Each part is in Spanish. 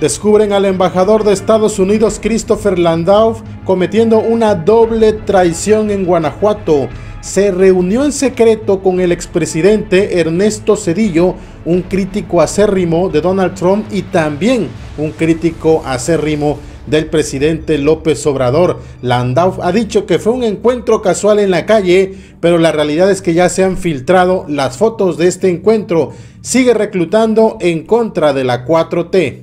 descubren al embajador de Estados Unidos Christopher Landau cometiendo una doble traición en Guanajuato. Se reunió en secreto con el expresidente Ernesto Cedillo, un crítico acérrimo de Donald Trump y también un crítico acérrimo del presidente López Obrador. Landau ha dicho que fue un encuentro casual en la calle, pero la realidad es que ya se han filtrado las fotos de este encuentro. Sigue reclutando en contra de la 4T.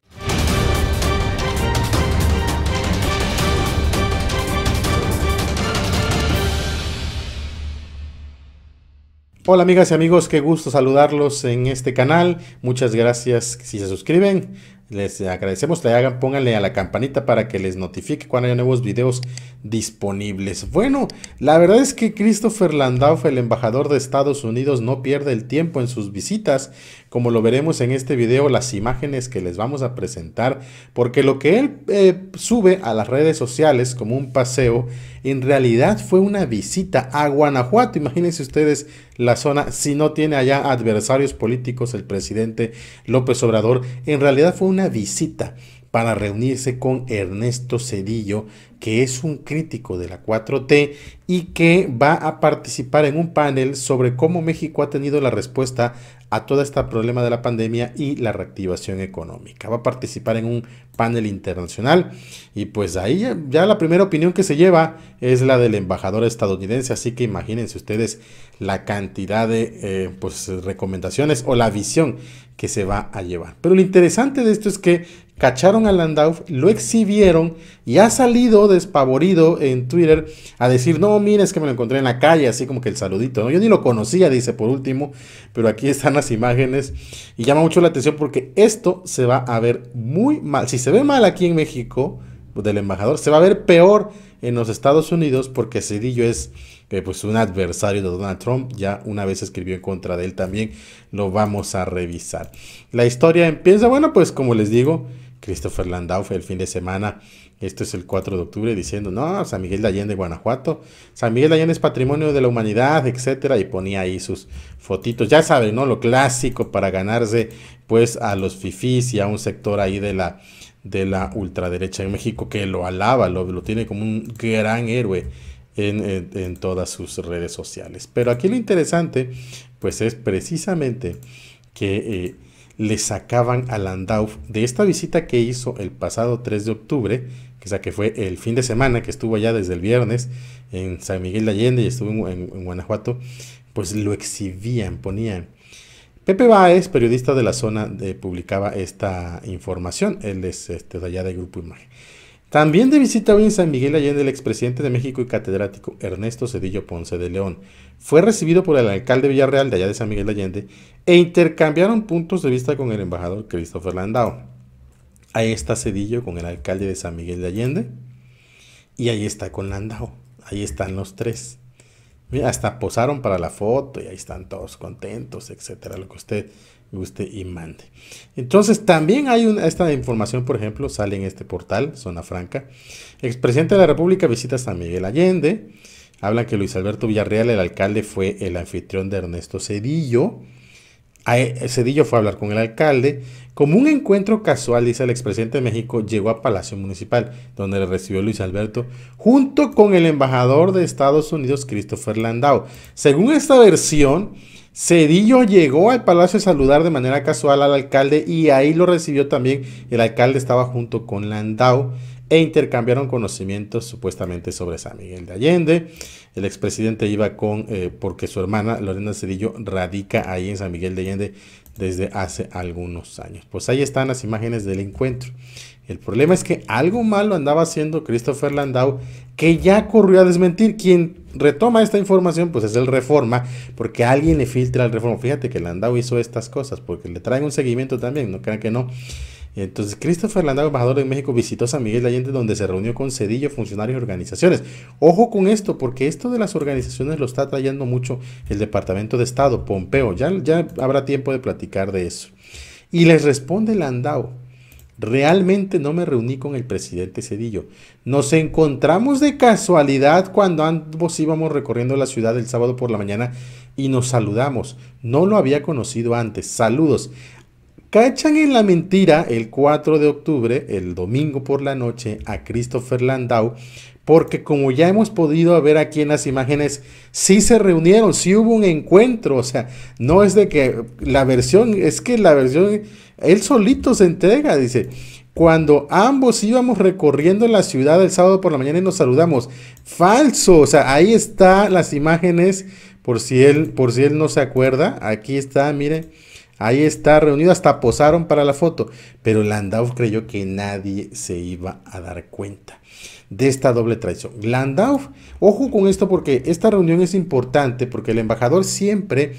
Hola amigas y amigos, qué gusto saludarlos en este canal. Muchas gracias si se suscriben. Les agradecemos, le hagan, pónganle a la campanita para que les notifique cuando haya nuevos videos disponibles. Bueno, la verdad es que Christopher Landau, el embajador de Estados Unidos, no pierde el tiempo en sus visitas como lo veremos en este video, las imágenes que les vamos a presentar, porque lo que él eh, sube a las redes sociales como un paseo, en realidad fue una visita a Guanajuato. Imagínense ustedes la zona, si no tiene allá adversarios políticos, el presidente López Obrador, en realidad fue una visita para reunirse con Ernesto Cedillo, que es un crítico de la 4T y que va a participar en un panel sobre cómo México ha tenido la respuesta a todo este problema de la pandemia y la reactivación económica. Va a participar en un panel internacional y pues ahí ya, la primera opinión que se lleva es la del embajador estadounidense, así que imagínense ustedes la cantidad de eh, pues, recomendaciones o la visión que se va a llevar. Pero lo interesante de esto es que cacharon a Landau, lo exhibieron y ha salido despavorido en Twitter a decir, no, mira, es que me lo encontré en la calle, así como que el saludito, ¿no? Yo ni lo conocía, dice por último, pero aquí están las imágenes y llama mucho la atención porque esto se va a ver muy mal. Si se ve mal aquí en México, pues, del embajador, se va a ver peor en los Estados Unidos porque Cedillo es eh, pues un adversario de Donald Trump, ya una vez escribió en contra de él también, lo vamos a revisar. La historia empieza, bueno, pues como les digo, Christopher Landau el fin de semana, esto es el 4 de octubre, diciendo, no, San Miguel de Allende, Guanajuato, San Miguel de Allende es patrimonio de la humanidad, etcétera, y ponía ahí sus fotitos, ya saben, ¿no? Lo clásico para ganarse, pues, a los fifís y a un sector ahí de la, de la ultraderecha en México que lo alaba, lo, lo tiene como un gran héroe en, todas sus redes sociales. Pero aquí lo interesante, pues, es precisamente que... Eh, le sacaban a Landau de esta visita que hizo el pasado 3 de octubre, que, que fue el fin de semana que estuvo allá desde el viernes en San Miguel de Allende y estuvo en, Guanajuato, pues lo exhibían, ponían. Pepe Baez, periodista de la zona, de, eh, publicaba esta información. Él es este, de allá de Grupo Imagen. También de visita hoy en San Miguel Allende el expresidente de México y catedrático Ernesto Cedillo Ponce de León. Fue recibido por el alcalde Villarreal de allá de San Miguel Allende e intercambiaron puntos de vista con el embajador Christopher Landau. Ahí está Cedillo con el alcalde de San Miguel de Allende y ahí está con Landau. Ahí están los tres. Mira, hasta posaron para la foto y ahí están todos contentos, etcétera, lo que usted guste y mande. Entonces, también hay esta información, por ejemplo, sale en este portal, Zona Franca. Expresidente de la República visita San Miguel Allende. Habla que Luis Alberto Villarreal, el alcalde, fue el anfitrión de Ernesto Cedillo. E, Cedillo fue a hablar con el alcalde. Como un encuentro casual, dice el expresidente de México, llegó a Palacio Municipal, donde le recibió Luis Alberto, junto con el embajador de Estados Unidos, Christopher Landau. Según esta versión, Cedillo llegó al Palacio a saludar de manera casual al alcalde y ahí lo recibió también. El alcalde estaba junto con Landau e intercambiaron conocimientos supuestamente sobre San Miguel de Allende. El expresidente iba con, eh, porque su hermana Lorena Cedillo radica ahí en San Miguel de Allende desde hace algunos años. Pues ahí están las imágenes del encuentro. El problema es que algo malo andaba haciendo Christopher Landau, que ya corrió a desmentir. Quien retoma esta información, pues es el Reforma, porque alguien le filtra al Reforma. Fíjate que Landau hizo estas cosas, porque le traen un seguimiento también, no crean que no. Entonces, Christopher Landau, embajador de México, visitó San Miguel de Allende, donde se reunió con Cedillo, funcionarios y organizaciones. Ojo con esto, porque esto de las organizaciones lo está trayendo mucho el Departamento de Estado, Pompeo. Ya, ya habrá tiempo de platicar de eso. Y les responde Landau. Realmente no me reuní con el presidente Cedillo. Nos encontramos de casualidad cuando ambos íbamos recorriendo la ciudad el sábado por la mañana y nos saludamos. No lo había conocido antes. Saludos. Cachan en la mentira el 4 de octubre, el domingo por la noche, a Christopher Landau, porque como ya hemos podido ver aquí en las imágenes, sí se reunieron, sí hubo un encuentro, o sea, no es de que la versión, es que la versión, él solito se entrega, dice, cuando ambos íbamos recorriendo la ciudad el sábado por la mañana y nos saludamos, falso, o sea, ahí están las imágenes, por si él, por si él no se acuerda, aquí está, mire Ahí está reunido, hasta posaron para la foto, pero Landau creyó que nadie se iba a dar cuenta de esta doble traición. Landau, ojo con esto porque esta reunión es importante porque el embajador siempre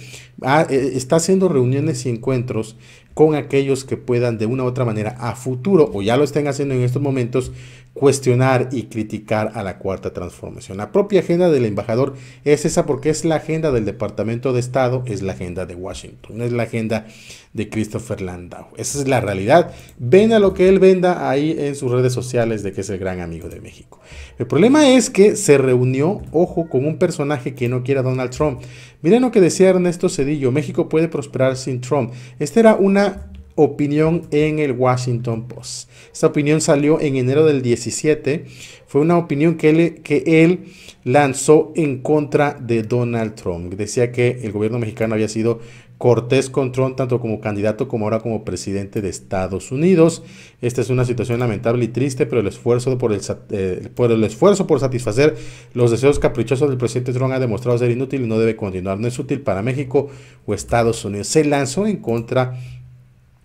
eh, está haciendo reuniones y encuentros con aquellos que puedan de una u otra manera a futuro o ya lo estén haciendo en estos momentos cuestionar y criticar a la cuarta transformación. La propia agenda del embajador es esa porque es la agenda del Departamento de Estado, es la agenda de Washington, es la agenda de Christopher Landau. Esa es la realidad. a lo que él venda ahí en sus redes sociales de que es el gran amigo de México. El problema es que se reunió, ojo, con un personaje que no quiera Donald Trump, Miren lo que decía Ernesto Cedillo, México puede prosperar sin Trump. Esta era una opinión en el Washington Post. Esta opinión salió en enero del 17. Fue una opinión que él, que él lanzó en contra de Donald Trump. Decía que el gobierno mexicano había sido cortés con Trump tanto como candidato como ahora como presidente de Estados Unidos. Esta es una situación lamentable y triste, pero el esfuerzo por, el, eh, por el esfuerzo por satisfacer los deseos caprichosos del presidente Trump ha demostrado ser inútil y no debe continuar. No es útil para México o Estados Unidos. Se lanzó en contra de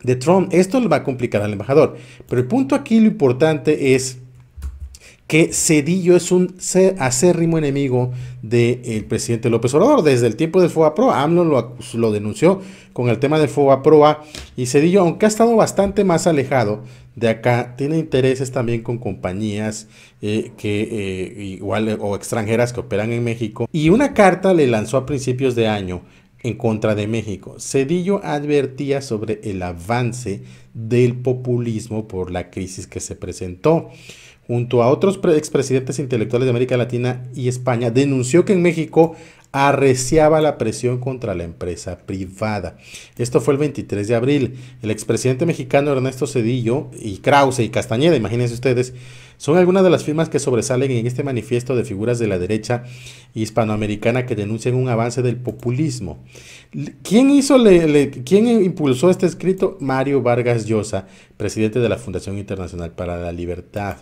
de Trump. Esto le va a complicar al embajador. Pero el punto aquí, lo importante es que Cedillo es un acérrimo enemigo del presidente López Obrador. Desde el tiempo del FOA Proa, AMLO lo, denunció con el tema del FOA Proa y Cedillo, aunque ha estado bastante más alejado de acá, tiene intereses también con compañías eh, que eh, igual o extranjeras que operan en México. Y una carta le lanzó a principios de año en contra de México. Cedillo advertía sobre el avance del populismo por la crisis que se presentó. Junto a otros expresidentes intelectuales de América Latina y España, denunció que en México arreciaba la presión contra la empresa privada. Esto fue el 23 de abril. El expresidente mexicano Ernesto Cedillo y Krause y Castañeda, imagínense ustedes, son algunas de las firmas que sobresalen en este manifiesto de figuras de la derecha hispanoamericana que denuncian un avance del populismo. ¿Quién, hizo, ¿Quién impulsó este escrito? Mario Vargas Llosa, presidente de la Fundación Internacional para la Libertad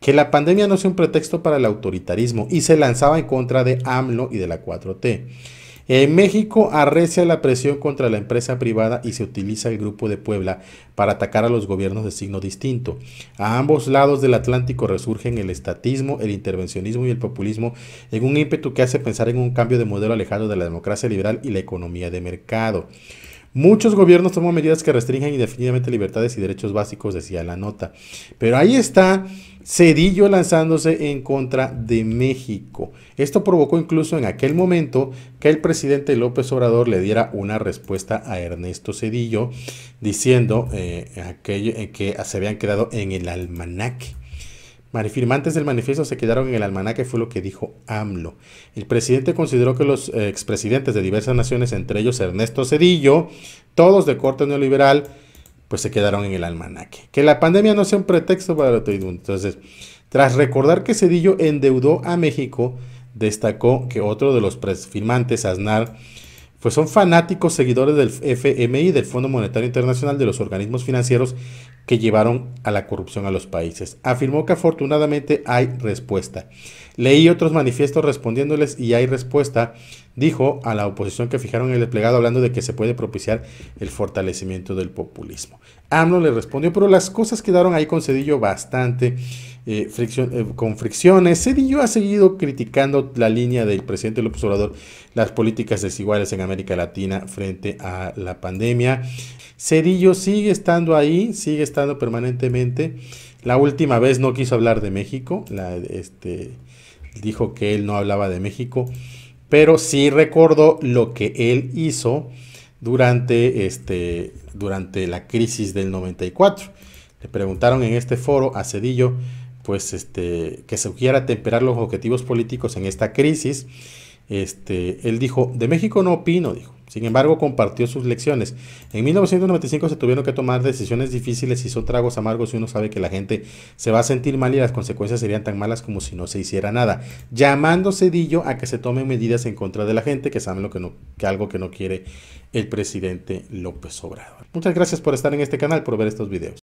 que la pandemia no sea un pretexto para el autoritarismo y se lanzaba en contra de AMLO y de la 4T. En México arrecia la presión contra la empresa privada y se utiliza el Grupo de Puebla para atacar a los gobiernos de signo distinto. A ambos lados del Atlántico resurgen el estatismo, el intervencionismo y el populismo en un ímpetu que hace pensar en un cambio de modelo alejado de la democracia liberal y la economía de mercado. Muchos gobiernos toman medidas que restringen indefinidamente libertades y derechos básicos, decía la nota. Pero ahí está Cedillo lanzándose en contra de México. Esto provocó incluso en aquel momento que el presidente López Obrador le diera una respuesta a Ernesto Cedillo diciendo eh, aquello, eh, que se habían quedado en el almanaque Firmantes del manifiesto se quedaron en el almanaque, fue lo que dijo AMLO. El presidente consideró que los eh, expresidentes de diversas naciones, entre ellos Ernesto Cedillo, todos de corte neoliberal, pues se quedaron en el almanaque. Que la pandemia no sea un pretexto para la Entonces, tras recordar que Cedillo endeudó a México, destacó que otro de los firmantes, Aznar, pues son fanáticos seguidores del FMI, del Fondo Monetario Internacional, de los organismos financieros que llevaron a la corrupción a los países. Afirmó que afortunadamente hay respuesta. Leí otros manifiestos respondiéndoles y hay respuesta, dijo a la oposición que fijaron el desplegado hablando de que se puede propiciar el fortalecimiento del populismo. AMLO le respondió, pero las cosas quedaron ahí con Cedillo bastante eh, eh, con fricciones. Cedillo ha seguido criticando la línea del presidente López Obrador, las políticas desiguales en América Latina frente a la pandemia. Cedillo sigue estando ahí, sigue estando permanentemente. La última vez no quiso hablar de México, este, dijo que él no hablaba de México, pero sí recordó lo que él hizo durante, este, durante la crisis del 94. Le preguntaron en este foro a Cedillo pues este, que se quiera temperar los objetivos políticos en esta crisis. Este, él dijo, de México no opino, dijo. Sin embargo, compartió sus lecciones. En 1995 se tuvieron que tomar decisiones difíciles y son tragos amargos y uno sabe que la gente se va a sentir mal y las consecuencias serían tan malas como si no se hiciera nada. Llamando Cedillo a que se tomen medidas en contra de la gente que saben lo que, no, que algo que no quiere el presidente López Obrador. Muchas gracias por estar en este canal, por ver estos videos.